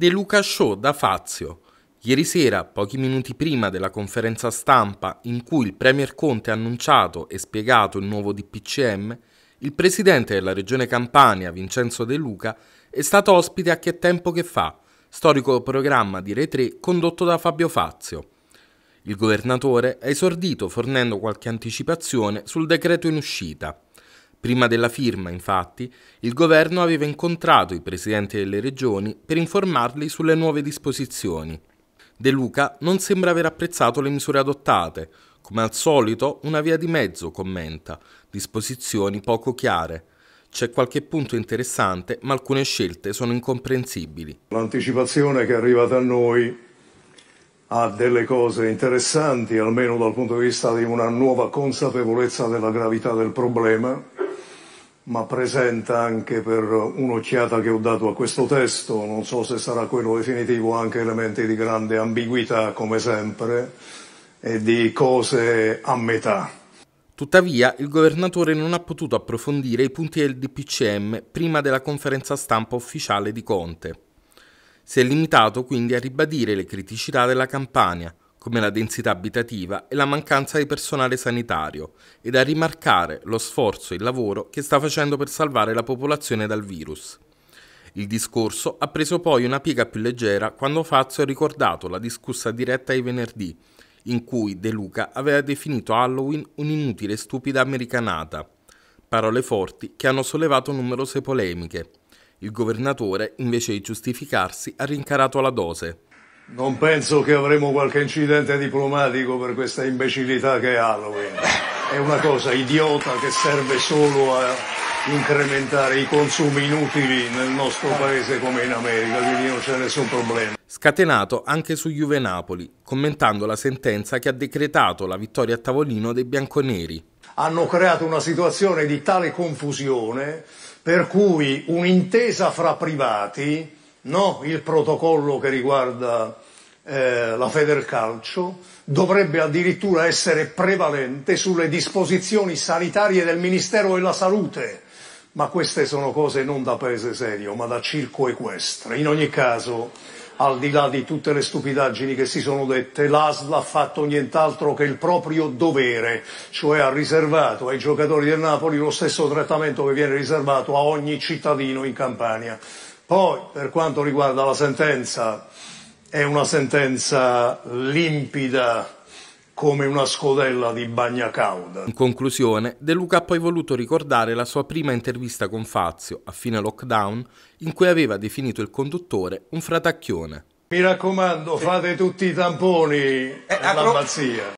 De Luca Show da Fazio. Ieri sera, pochi minuti prima della conferenza stampa in cui il Premier Conte ha annunciato e spiegato il nuovo DPCM, il presidente della regione Campania, Vincenzo De Luca, è stato ospite a Che Tempo Che Fa, storico programma di Re 3 condotto da Fabio Fazio. Il governatore ha esordito fornendo qualche anticipazione sul decreto in uscita. Prima della firma, infatti, il governo aveva incontrato i presidenti delle regioni per informarli sulle nuove disposizioni. De Luca non sembra aver apprezzato le misure adottate. Come al solito, una via di mezzo, commenta, disposizioni poco chiare. C'è qualche punto interessante, ma alcune scelte sono incomprensibili. L'anticipazione che è arrivata a noi ha delle cose interessanti, almeno dal punto di vista di una nuova consapevolezza della gravità del problema, ma presenta anche per un'occhiata che ho dato a questo testo, non so se sarà quello definitivo, anche elementi di grande ambiguità come sempre e di cose a metà. Tuttavia, il governatore non ha potuto approfondire i punti del DPCM prima della conferenza stampa ufficiale di Conte. Si è limitato quindi a ribadire le criticità della campagna, come la densità abitativa e la mancanza di personale sanitario, ed a rimarcare lo sforzo e il lavoro che sta facendo per salvare la popolazione dal virus. Il discorso ha preso poi una piega più leggera quando Fazio ha ricordato la discussa diretta ai venerdì, in cui De Luca aveva definito Halloween un'inutile e stupida americanata. Parole forti che hanno sollevato numerose polemiche. Il governatore, invece di giustificarsi, ha rincarato la dose. Non penso che avremo qualche incidente diplomatico per questa imbecillità che è Halloween. È una cosa idiota che serve solo a incrementare i consumi inutili nel nostro certo. paese come in America, quindi non c'è nessun problema. Scatenato anche su Juve Napoli, commentando la sentenza che ha decretato la vittoria a tavolino dei bianconeri. Hanno creato una situazione di tale confusione per cui un'intesa fra privati no? il protocollo che riguarda eh, la Federcalcio dovrebbe addirittura essere prevalente sulle disposizioni sanitarie del Ministero della Salute, ma queste sono cose non da paese serio, ma da circo equestre. In ogni caso, al di là di tutte le stupidaggini che si sono dette, l'ASL ha fatto nient'altro che il proprio dovere, cioè ha riservato ai giocatori del Napoli lo stesso trattamento che viene riservato a ogni cittadino in Campania. Poi, per quanto riguarda la sentenza, è una sentenza limpida come una scodella di bagnacauda. In conclusione, De Luca ha poi voluto ricordare la sua prima intervista con Fazio, a fine lockdown, in cui aveva definito il conduttore un fratacchione. Mi raccomando, fate tutti i tamponi eh, all'abbazia.